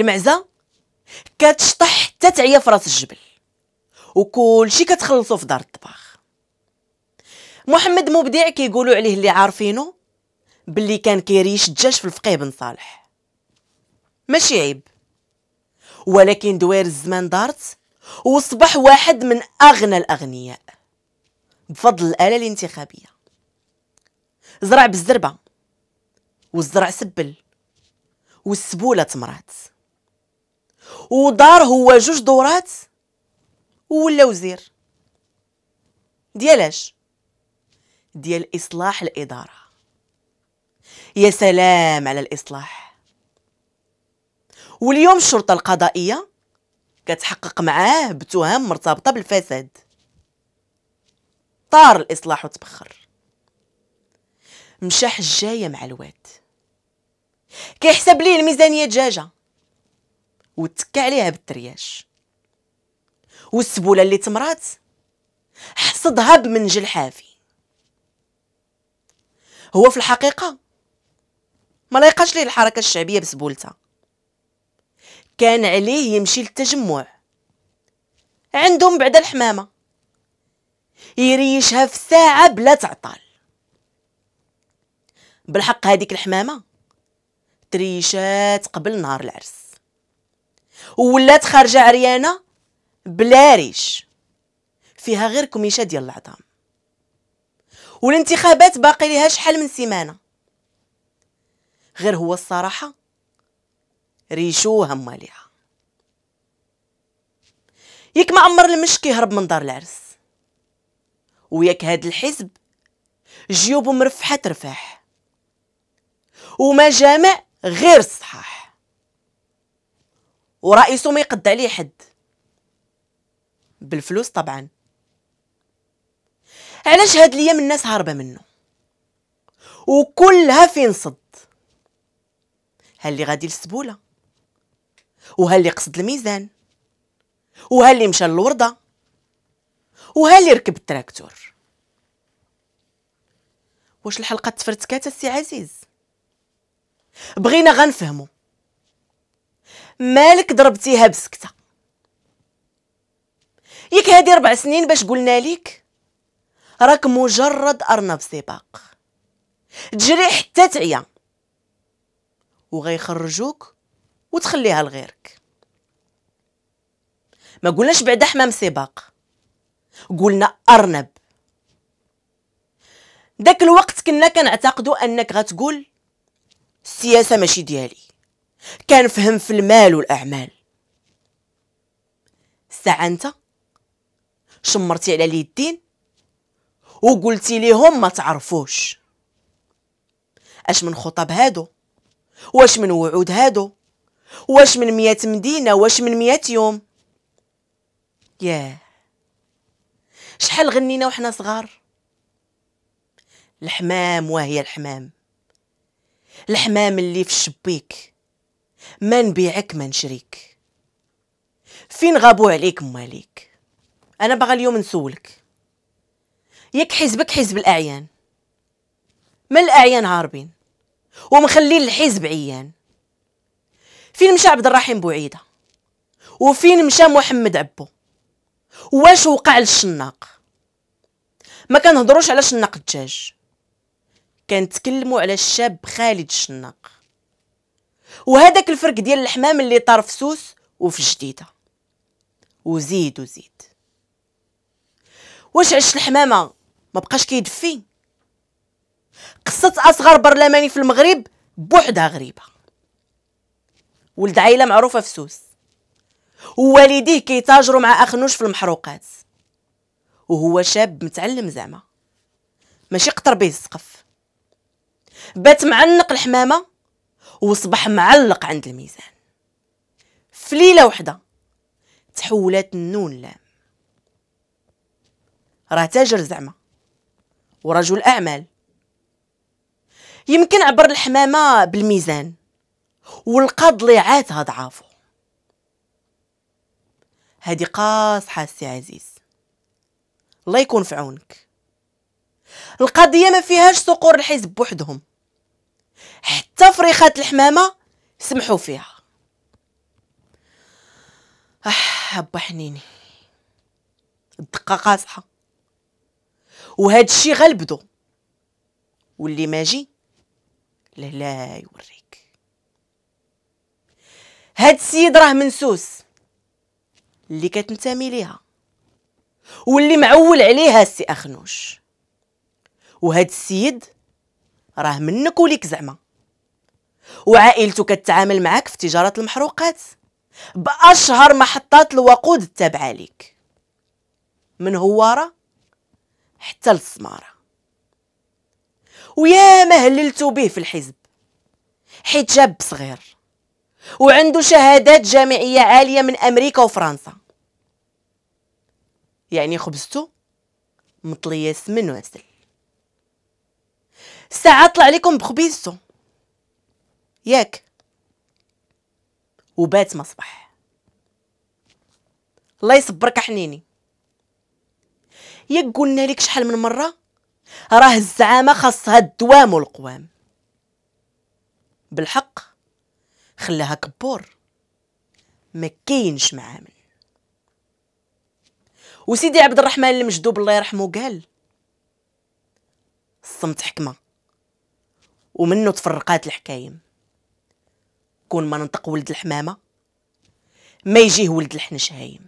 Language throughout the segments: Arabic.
المعزه كتشطح حتى تعيا في راس الجبل وكلشي كتخلصو في دار الطباخ محمد مبدع كيقولوا عليه اللي عارفينه باللي كان كيريش الدجاج في الفقيه بن صالح ماشي عيب ولكن دوير الزمان دارت وصبح واحد من اغنى الاغنياء بفضل الاله الانتخابيه زرع بالزربه والزرع سبل والسبوله تمرات ودار هو جوج دورات ولا وزير ديال اش ديال اصلاح الاداره يا سلام على الاصلاح واليوم الشرطه القضائيه كتحقق معاه بتهم مرتبطه بالفساد طار الاصلاح وتبخر مشى حجايه مع الواد كيحسب ليه الميزانيه دجاجه وتكى عليها بالترياش والسبوله اللي تمرات حصدها بمنجل حافي هو في الحقيقه ما لايقاش ليه الحركه الشعبيه بسبولتها كان عليه يمشي للتجمع عندهم بعد الحمامه يريشها في ساعه بلا تعطال بالحق هذيك الحمامه تريشات قبل نهار العرس ولات خارجه عريانه بلا ريش فيها غير كميشه ديال العظام والانتخابات باقي ليها شحال من سيمانه غير هو الصراحه ريشو هماليها ياك ما عمر المش كيهرب من دار العرس وياك هاد الحزب جيوبه مرفحه ترفاح وما جامع غير الصحاح ورئيسه ما يقد عليه حد بالفلوس طبعا علاش هاد الايام الناس هاربه منه وكلها فين صد ها اللي غادي للسبوله وهل اللي قصد الميزان وهل اللي مشى للورده وهل اللي ركب التراكتور واش الحلقه تفرتكات السي عزيز بغينا غنفهمو مالك ضربتيها بسكته ياك هادي ربع سنين باش قلنا لك راك مجرد ارنب سباق تجري حتى تعيا وغيخرجوك وتخليها لغيرك ما قلناش بعدا حمام سباق قلنا ارنب داك الوقت كنا كنعتقدوا انك غتقول السياسه ماشي ديالي كان فهم في المال والأعمال الساعة أنت شمرتي على اليدين وقلتي ليهم ما تعرفوش اش من خطب هادو واش من وعود هادو واش من مية مدينة واش من مية يوم ياه شحال غنينا وحنا صغار الحمام وهي الحمام الحمام اللي في الشبيك ما نبيعك ما نشريك فين غابوا عليك مالك انا بغى اليوم نسولك ياك حزبك حزب الاعيان ما الاعيان هاربين ومخلين الحزب عيان فين مشى عبد الرحيم بوعيده وفين مشى محمد عبو واش وقع للشناق ما كنهضروش على شناق الدجاج كنتكلموا على الشاب خالد الشناق وهذاك الفرق ديال الحمام اللي طار في سوس وفي الجديده وزيد وزيد واش عشت الحمامه ما بقاش كيدفي قصة أصغر برلماني في المغرب بوحدها غريبة ولد عائلة معروفة في سوس ووالديه كيتاجروا مع أخنوش في المحروقات وهو شاب متعلم زعما ماشي قطر به السقف بات معنق الحمامة وصبح معلق عند الميزان في ليله وحده تحولات النون لام راه تاجر زعما ورجل اعمال يمكن عبر الحمامه بالميزان ولقى ضليعات عاتها ضعافو هادي قاصحه سي عزيز الله يكون في عونك القضيه ما فيهاش صقور الحزب بوحدهم حتى فريخات الحمامه سمحوا فيها اح با حنيني الدقه قاصحه وهذا الشيء غلبدو واللي ماجي لا لا يوريك هاد السيد راه منسوس اللي كتنتمي ليها واللي معول عليها السي اخنوش وهاد السيد راه منك وليك زعما وعائلته كتعامل معك في تجاره المحروقات باشهر محطات الوقود التابعه ليك من هواره حتى للسماره ويا ما هللتو به في الحزب حيت شاب صغير وعنده شهادات جامعيه عاليه من امريكا وفرنسا يعني خبزته مطليه سمن وعسل ساعة طلع لكم بخبيزته ياك وبات ما صبح الله يصبرك حنيني ياك قلنا لك شحال من مرة راه الزعامة خاصها الدوام والقوام بالحق خلاها كبور ما كاينش معامل وسيدي عبد الرحمن المجدوب الله يرحمه قال الصمت حكمه ومنه تفرقات الحكايم كون ما ننطق ولد الحمامه ما يجيه ولد الحنش هايم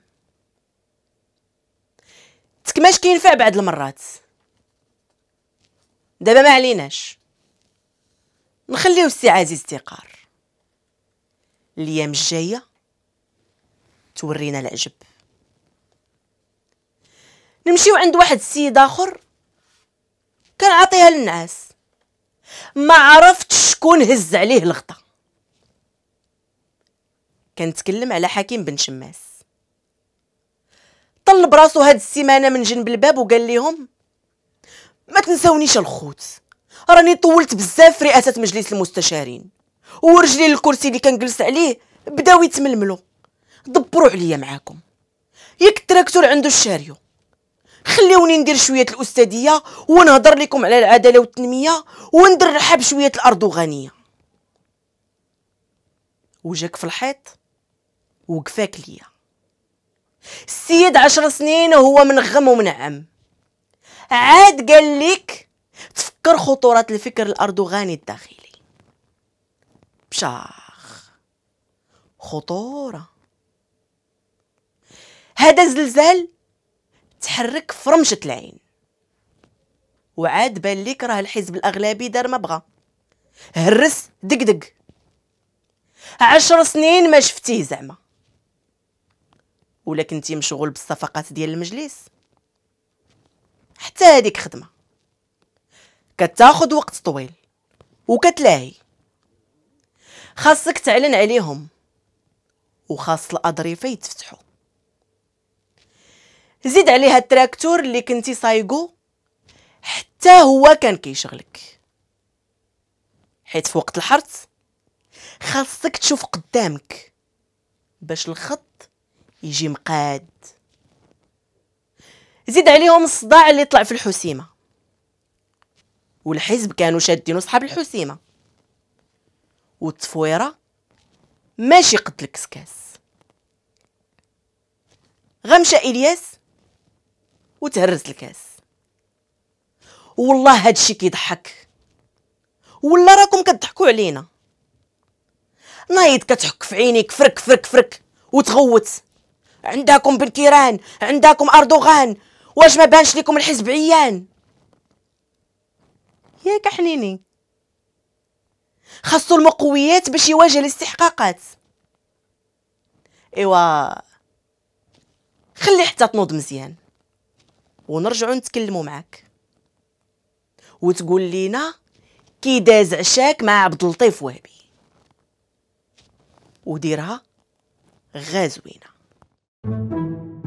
تكماش كينفع بعد المرات دابا ما عليناش نخليو السي عزيز تيقار الايام الجايه تورينا العجب نمشيو عند واحد السيد اخر كان عطيها للنعاس ما عرفتش شكون هز عليه الغطا كنتكلم على حكيم بن شماس طلب راسو هاد السيمانه من جنب الباب وقال ليهم ما تنسونيش الخوت راني طولت بزاف في رئاسه مجلس المستشارين ورجلي الكرسي اللي كنجلس عليه بداو يتململوا دبروا عليا معاكم ياك التراكتور عنده الشاريو خليوني ندير شويه الاستاذيه ونهضر لكم على العداله والتنميه وندرعها بشويه الاردوغانيه وجاك في الحيط وقفاك ليا السيد عشر سنين وهو منغم ومنعم عاد قال لك تفكر خطورة الفكر الأردوغاني الداخلي بشاخ خطورة هذا زلزال تحرك فرمشة العين وعاد بان ليك راه الحزب الاغلبي دار ما بغى هرس دقدق عشر سنين ما شفتيه زعما ولا كنتي مشغول بالصفقات ديال المجلس حتى هذيك خدمه كتاخد وقت طويل وكتلاهي خاصك تعلن عليهم وخاص الاضريفه يتفتحوا زيد عليها التراكتور اللي كنتي صايقو حتى هو كان كيشغلك حيت في وقت الحرث خاصك تشوف قدامك باش الخط يجي مقاد زيد عليهم الصداع اللي طلع في الحسيمه والحزب كانوا شادين صحاب الحسيمه والتفويره ماشي قد الكسكاس غمشة إلياس وتهرس الكاس والله هادشي كيضحك ولا راكم كتضحكوا علينا نايض كتحك في عينيك فرك فرك فرك وتغوت عندكم بنكيران عندكم اردوغان واش ما بانش لكم الحزب عيان ياك حنيني خاصو المقويات باش يواجه الاستحقاقات ايوا خلي حتى تنوض مزيان ونرجعوا نتكلموا معاك وتقول لينا كي داز عشاك مع عبد اللطيف وهبي وديرها غازوينه